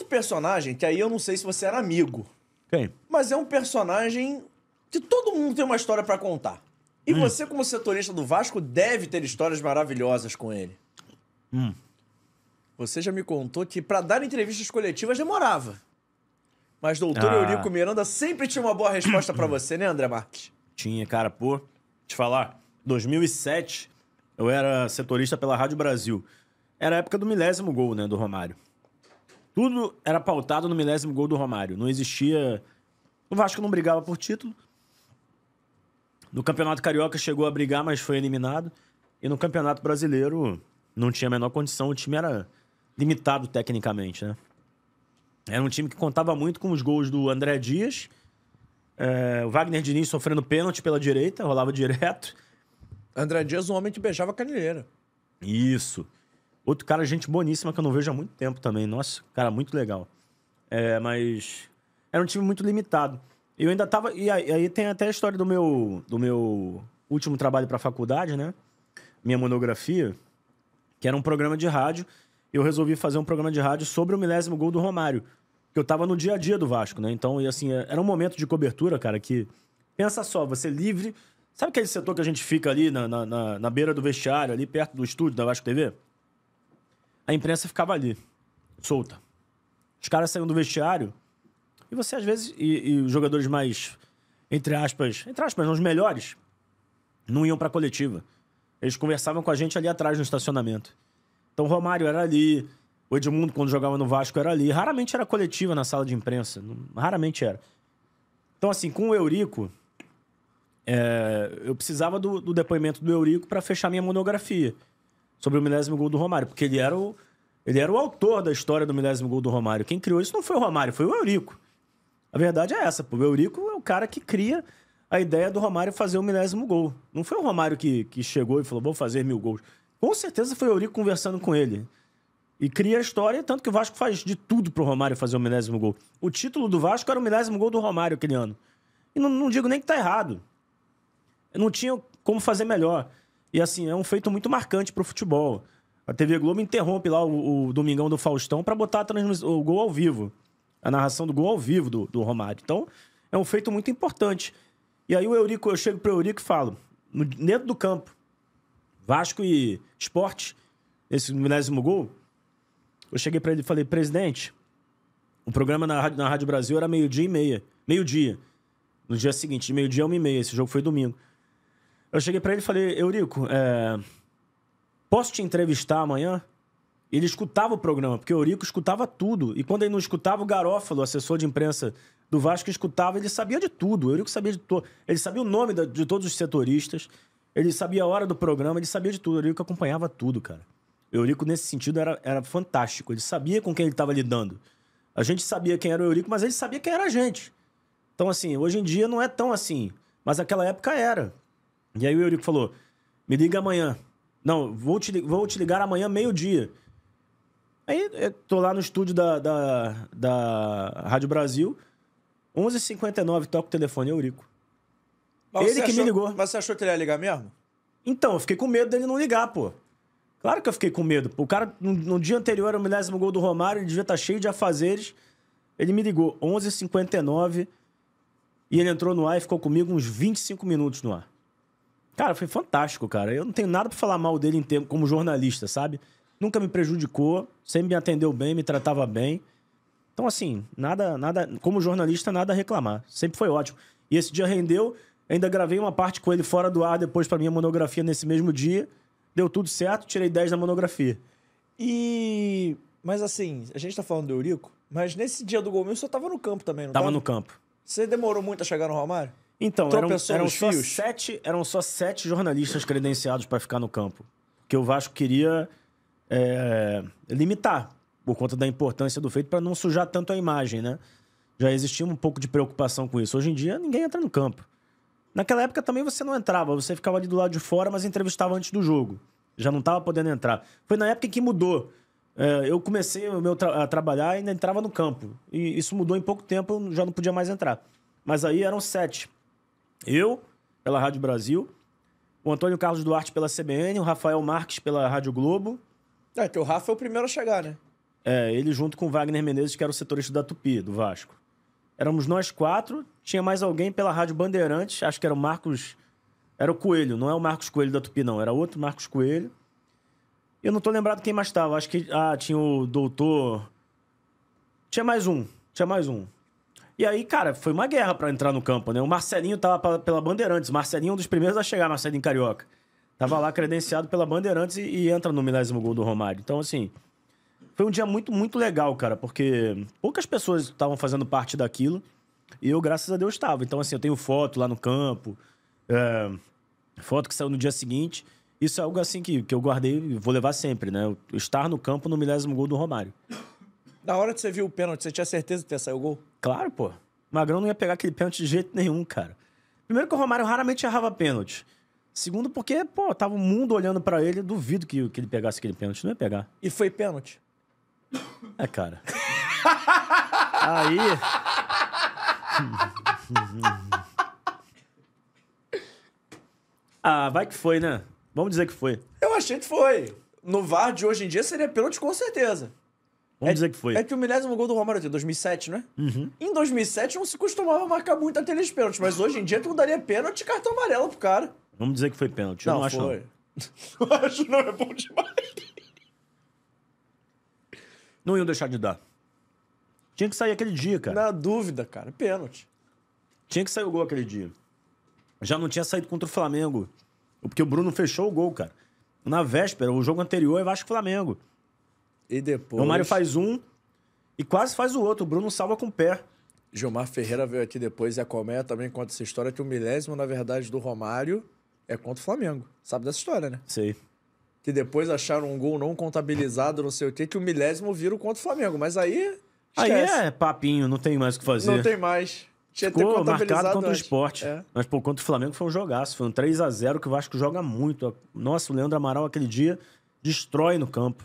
outro personagem que aí eu não sei se você era amigo. Quem? Mas é um personagem que todo mundo tem uma história para contar. E hum. você, como setorista do Vasco, deve ter histórias maravilhosas com ele. Hum. Você já me contou que para dar entrevistas coletivas demorava. Mas doutor ah. Eurico Miranda sempre tinha uma boa resposta para você, né, André Marques? Tinha, cara, pô. Te falar, 2007, eu era setorista pela Rádio Brasil. Era a época do milésimo gol, né, do Romário. Tudo era pautado no milésimo gol do Romário. Não existia. O Vasco não brigava por título. No Campeonato Carioca chegou a brigar, mas foi eliminado. E no Campeonato Brasileiro não tinha a menor condição. O time era limitado tecnicamente, né? Era um time que contava muito com os gols do André Dias. É, o Wagner Diniz sofrendo pênalti pela direita, rolava direto. André Dias, um homem que beijava a Isso. Isso. Outro cara, gente boníssima, que eu não vejo há muito tempo também. Nossa, cara, muito legal. É, mas era um time muito limitado. Eu ainda tava. E aí, tem até a história do meu, do meu último trabalho para a faculdade, né? Minha monografia, que era um programa de rádio. Eu resolvi fazer um programa de rádio sobre o milésimo gol do Romário. Que eu tava no dia a dia do Vasco, né? Então, e assim, é, era um momento de cobertura, cara, que. Pensa só, você é livre. Sabe aquele setor que a gente fica ali na, na, na beira do vestiário, ali perto do estúdio da Vasco TV? a imprensa ficava ali, solta. Os caras saíam do vestiário e você, às vezes, e, e os jogadores mais, entre aspas, entre aspas, não, os melhores, não iam para coletiva. Eles conversavam com a gente ali atrás no estacionamento. Então o Romário era ali, o Edmundo, quando jogava no Vasco, era ali. Raramente era coletiva na sala de imprensa. Raramente era. Então, assim, com o Eurico, é, eu precisava do, do depoimento do Eurico para fechar minha monografia sobre o milésimo gol do Romário, porque ele era o, ele era o autor da história do milésimo gol do Romário. Quem criou isso não foi o Romário, foi o Eurico. A verdade é essa, pô. O Eurico é o cara que cria a ideia do Romário fazer o milésimo gol. Não foi o Romário que, que chegou e falou, vou fazer mil gols. Com certeza foi o Eurico conversando com ele. E cria a história, tanto que o Vasco faz de tudo pro Romário fazer o milésimo gol. O título do Vasco era o milésimo gol do Romário aquele ano. E não, não digo nem que tá errado. Eu não tinha como fazer melhor. E assim, é um feito muito marcante para o futebol. A TV Globo interrompe lá o, o Domingão do Faustão para botar o gol ao vivo. A narração do gol ao vivo do, do Romário. Então, é um feito muito importante. E aí o Eurico, eu chego para o Eurico e falo, no, dentro do campo, Vasco e Esporte, esse milésimo gol, eu cheguei para ele e falei, presidente, o programa na Rádio, na Rádio Brasil era meio-dia e meia. Meio-dia. No dia seguinte, de meio-dia a uma e meia. Esse jogo foi domingo. Eu cheguei para ele e falei, Eurico, é... posso te entrevistar amanhã? Ele escutava o programa, porque o Eurico escutava tudo. E quando ele não escutava, o Garófalo, assessor de imprensa do Vasco, escutava, ele sabia de tudo. O Eurico sabia de tudo. Ele sabia o nome de todos os setoristas, ele sabia a hora do programa, ele sabia de tudo. O Eurico acompanhava tudo, cara. O Eurico, nesse sentido, era, era fantástico. Ele sabia com quem ele estava lidando. A gente sabia quem era o Eurico, mas ele sabia quem era a gente. Então, assim, hoje em dia não é tão assim. Mas aquela época era. E aí o Eurico falou: me liga amanhã. Não, vou te, vou te ligar amanhã, meio-dia. Aí é, tô lá no estúdio da, da, da Rádio Brasil, 11h59, toca o telefone, Eurico. Mas ele que achou, me ligou. Mas você achou que ele ia ligar mesmo? Então, eu fiquei com medo dele não ligar, pô. Claro que eu fiquei com medo. O cara, no, no, dia anterior, era o milésimo gol do Romário, ele devia estar tá cheio de afazeres. Ele me ligou 11h59 e ele entrou no ar e ficou comigo uns 25 minutos no ar. Cara, foi fantástico, cara. Eu não tenho nada para falar mal dele em termo, como jornalista, sabe? Nunca me prejudicou, sempre me atendeu bem, me tratava bem. Então, assim, nada, nada, como jornalista, nada a reclamar. Sempre foi ótimo. E esse dia rendeu. Ainda gravei uma parte com ele fora do ar depois para minha monografia nesse mesmo dia. Deu tudo certo, tirei 10 na monografia. E. Mas assim, a gente tá falando do Eurico, mas nesse dia do Golmil você tava no campo também, não tava? Tava no campo. Você demorou muito a chegar no Romário? Então, eram, eram só, fios. sete, eram só sete jornalistas credenciados para ficar no campo. Que o Vasco queria é, limitar, por conta da importância do feito, para não sujar tanto a imagem, né? Já existia um pouco de preocupação com isso. Hoje em dia, ninguém entra no campo. Naquela época também você não entrava, você ficava ali do lado de fora, mas entrevistava antes do jogo. Já não estava podendo entrar. Foi na época que mudou. É, eu comecei o meu tra a trabalhar e ainda entrava no campo. E isso mudou em pouco tempo, eu já não podia mais entrar. Mas aí eram sete. Eu, pela Rádio Brasil, o Antônio Carlos Duarte pela CBN, o Rafael Marques pela Rádio Globo. É, que o Rafa é o primeiro a chegar, né? É, ele junto com o Wagner Menezes, que era o setorista da Tupi, do Vasco. Éramos nós quatro, tinha mais alguém pela Rádio Bandeirantes, acho que era o Marcos. Era o Coelho, não é o Marcos Coelho da Tupi, não, era outro Marcos Coelho. Eu não tô lembrado quem mais estava, acho que. Ah, tinha o doutor. Tinha mais um, tinha mais um. E aí, cara, foi uma guerra para entrar no campo, né? O Marcelinho tava pra, pela Bandeirantes. Marcelinho é um dos primeiros a chegar, Marcelinho Carioca. Tava lá credenciado pela Bandeirantes e, e entra no milésimo gol do Romário. Então, assim, foi um dia muito, muito legal, cara, porque poucas pessoas estavam fazendo parte daquilo e eu, graças a Deus, estava. Então, assim, eu tenho foto lá no campo, é, foto que saiu no dia seguinte. Isso é algo assim que, que eu guardei e vou levar sempre, né? Estar no campo no milésimo gol do Romário. Na hora que você viu o pênalti, você tinha certeza que ia sair o gol? Claro, pô. O Magrão não ia pegar aquele pênalti de jeito nenhum, cara. Primeiro que o Romário raramente errava pênalti. Segundo, porque, pô, tava o mundo olhando para ele, duvido que, que ele pegasse aquele pênalti. Não ia pegar. E foi pênalti. É, cara. Aí. ah, vai que foi, né? Vamos dizer que foi. Eu achei que foi. No VAR de hoje em dia seria pênalti com certeza. Vamos é, dizer que foi. É que o milésimo gol do Romário 2007, é né? Uhum. Em 2007 não se costumava marcar muito aqueles pênaltis, mas hoje em dia tu daria pênalti e cartão amarelo pro cara. Vamos dizer que foi pênalti. Não, eu não foi. acho. Não. não acho, não. É bom demais. Não iam deixar de dar. Tinha que sair aquele dia, cara. Na dúvida, cara. Pênalti. Tinha que sair o gol aquele dia. Já não tinha saído contra o Flamengo. Porque o Bruno fechou o gol, cara. Na véspera, o jogo anterior é Vasco Flamengo. E depois. O Mário faz um e quase faz o outro. O Bruno salva com o pé. Gilmar Ferreira veio aqui depois e a Colmeia também conta essa história que o milésimo, na verdade, do Romário é contra o Flamengo. Sabe dessa história, né? Sei. Que depois acharam um gol não contabilizado, não sei o quê, que o milésimo vira contra o Flamengo. Mas aí. Esquece. Aí é papinho, não tem mais o que fazer. Não tem mais. Tinha Ficou marcado contra o esporte. É. Mas, pô, contra o Flamengo foi um jogaço. Foi um 3 a 0 que o Vasco joga muito. Nossa, o Leandro Amaral, aquele dia, destrói no campo.